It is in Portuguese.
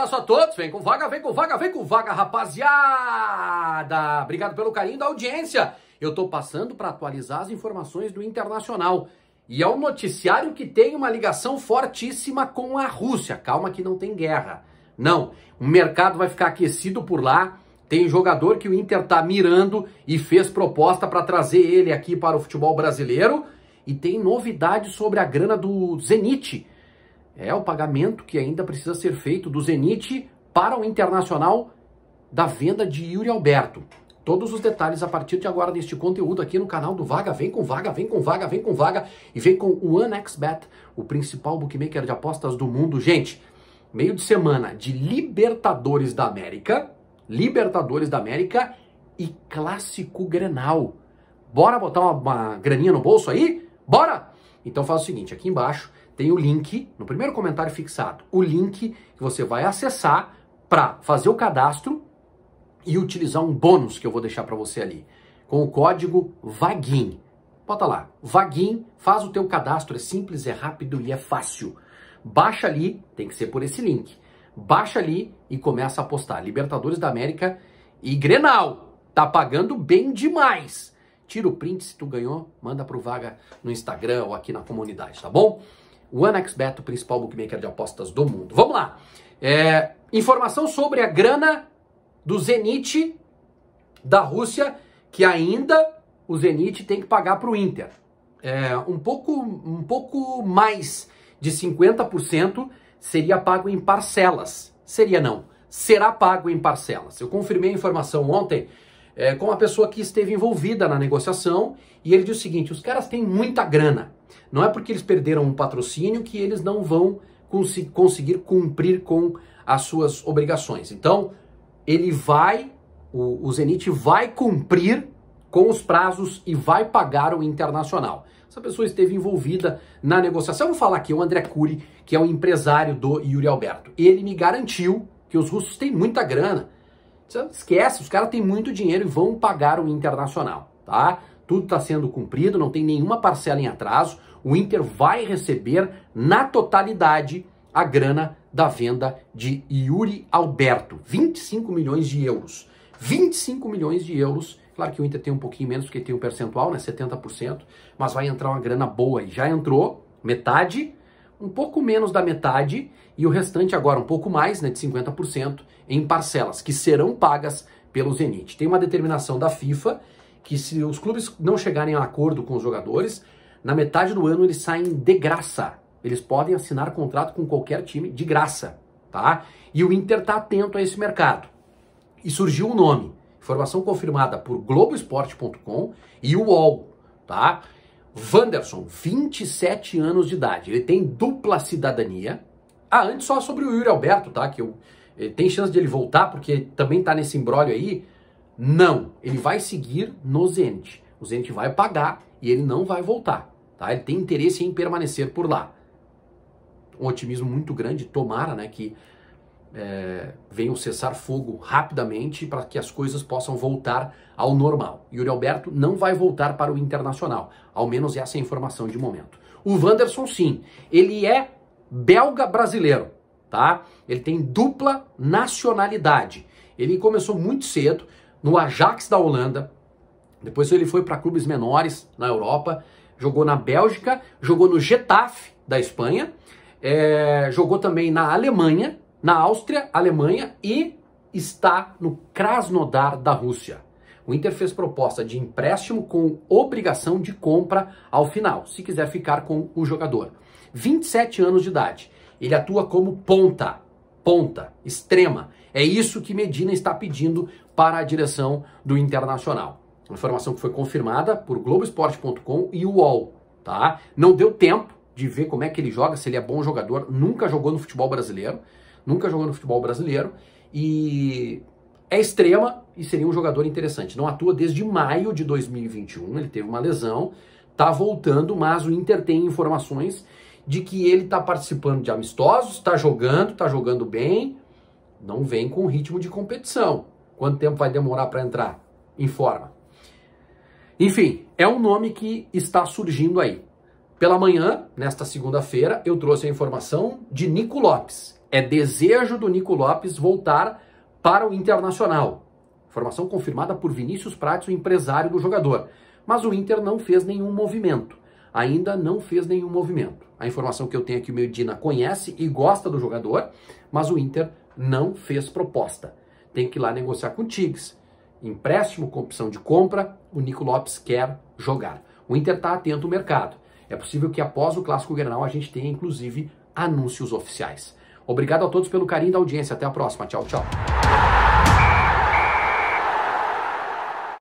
abraço a todos. Vem com vaga, vem com vaga, vem com vaga, rapaziada. Obrigado pelo carinho da audiência. Eu estou passando para atualizar as informações do Internacional. E é um noticiário que tem uma ligação fortíssima com a Rússia. Calma que não tem guerra. Não, o mercado vai ficar aquecido por lá. Tem jogador que o Inter tá mirando e fez proposta para trazer ele aqui para o futebol brasileiro. E tem novidade sobre a grana do Zenit. É o pagamento que ainda precisa ser feito do Zenit para o Internacional da venda de Yuri Alberto. Todos os detalhes a partir de agora neste conteúdo aqui no canal do Vaga. Vem com Vaga, vem com Vaga, vem com Vaga e vem com o OneXBet, o principal bookmaker de apostas do mundo. Gente, meio de semana de Libertadores da América, Libertadores da América e Clássico Grenal. Bora botar uma, uma graninha no bolso aí? Bora! Então faz o seguinte, aqui embaixo tem o link no primeiro comentário fixado, o link que você vai acessar para fazer o cadastro e utilizar um bônus que eu vou deixar para você ali, com o código VAGIN. Bota lá, VAGIN, faz o teu cadastro, é simples, é rápido e é fácil. Baixa ali, tem que ser por esse link. Baixa ali e começa a postar. Libertadores da América e Grenal, tá pagando bem demais. Tira o print se tu ganhou, manda pro Vaga no Instagram ou aqui na comunidade, tá bom? o AnexBet, o principal bookmaker de apostas do mundo. Vamos lá. É, informação sobre a grana do Zenit da Rússia, que ainda o Zenit tem que pagar para o Inter. É, um, pouco, um pouco mais de 50% seria pago em parcelas. Seria não, será pago em parcelas. Eu confirmei a informação ontem é, com a pessoa que esteve envolvida na negociação e ele disse o seguinte: os caras têm muita grana. Não é porque eles perderam um patrocínio que eles não vão cons conseguir cumprir com as suas obrigações. Então, ele vai, o, o Zenit vai cumprir com os prazos e vai pagar o internacional. Essa pessoa esteve envolvida na negociação. Eu vou falar aqui o André Cury, que é o empresário do Yuri Alberto. Ele me garantiu que os russos têm muita grana. Você esquece, os caras têm muito dinheiro e vão pagar o internacional, tá? Tudo está sendo cumprido, não tem nenhuma parcela em atraso. O Inter vai receber na totalidade a grana da venda de Yuri Alberto, 25 milhões de euros. 25 milhões de euros. Claro que o Inter tem um pouquinho menos, porque tem um percentual, né? 70%, mas vai entrar uma grana boa e Já entrou metade, um pouco menos da metade, e o restante agora um pouco mais, né? De 50% em parcelas, que serão pagas pelo Zenit. Tem uma determinação da FIFA que se os clubes não chegarem a acordo com os jogadores, na metade do ano eles saem de graça. Eles podem assinar contrato com qualquer time de graça, tá? E o Inter está atento a esse mercado. E surgiu um nome, informação confirmada por Globoesporte.com e o UOL, tá? Vanderson, 27 anos de idade, ele tem dupla cidadania. Ah, antes só sobre o Yuri Alberto, tá? Que eu, eh, tem chance de ele voltar, porque também tá nesse embrólio aí, não, ele vai seguir no Zenit. O Zenit vai pagar e ele não vai voltar. Tá? Ele tem interesse em permanecer por lá. Um otimismo muito grande, tomara né, que é, o cessar fogo rapidamente para que as coisas possam voltar ao normal. Yuri Alberto não vai voltar para o Internacional, ao menos essa é a informação de momento. O Wanderson, sim, ele é belga-brasileiro, tá? Ele tem dupla nacionalidade. Ele começou muito cedo, no Ajax da Holanda, depois ele foi para clubes menores na Europa, jogou na Bélgica, jogou no Getafe da Espanha, é, jogou também na Alemanha, na Áustria, Alemanha e está no Krasnodar da Rússia. O Inter fez proposta de empréstimo com obrigação de compra ao final, se quiser ficar com o jogador. 27 anos de idade. Ele atua como ponta ponta, extrema. É isso que Medina está pedindo para a direção do Internacional. Informação que foi confirmada por Globoesporte.com e o UOL, tá? Não deu tempo de ver como é que ele joga, se ele é bom jogador, nunca jogou no futebol brasileiro, nunca jogou no futebol brasileiro e é extrema e seria um jogador interessante. Não atua desde maio de 2021, ele teve uma lesão, tá voltando, mas o Inter tem informações de que ele está participando de amistosos, está jogando, está jogando bem, não vem com ritmo de competição. Quanto tempo vai demorar para entrar em forma? Enfim, é um nome que está surgindo aí. Pela manhã, nesta segunda-feira, eu trouxe a informação de Nico Lopes. É desejo do Nico Lopes voltar para o Internacional. Informação confirmada por Vinícius Prates, o empresário do jogador. Mas o Inter não fez nenhum movimento ainda não fez nenhum movimento. A informação que eu tenho é que o Medina conhece e gosta do jogador, mas o Inter não fez proposta. Tem que ir lá negociar com o Tigres. Empréstimo com opção de compra, o Nico Lopes quer jogar. O Inter está atento ao mercado. É possível que após o Clássico Grenal a gente tenha, inclusive, anúncios oficiais. Obrigado a todos pelo carinho da audiência. Até a próxima. Tchau, tchau.